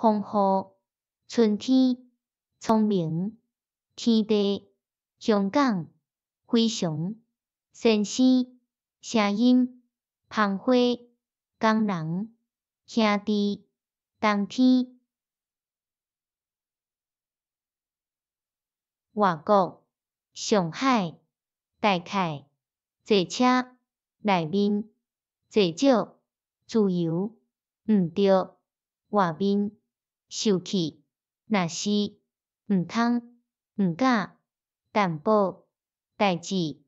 风雨，春天，聪明，天地，香港，飞翔，先生，声音，香花，工人，兄弟，冬天，外国，上海，大概，坐车，内面，坐少，自由，毋着，外面。受气，若是毋通毋敢淡薄代志。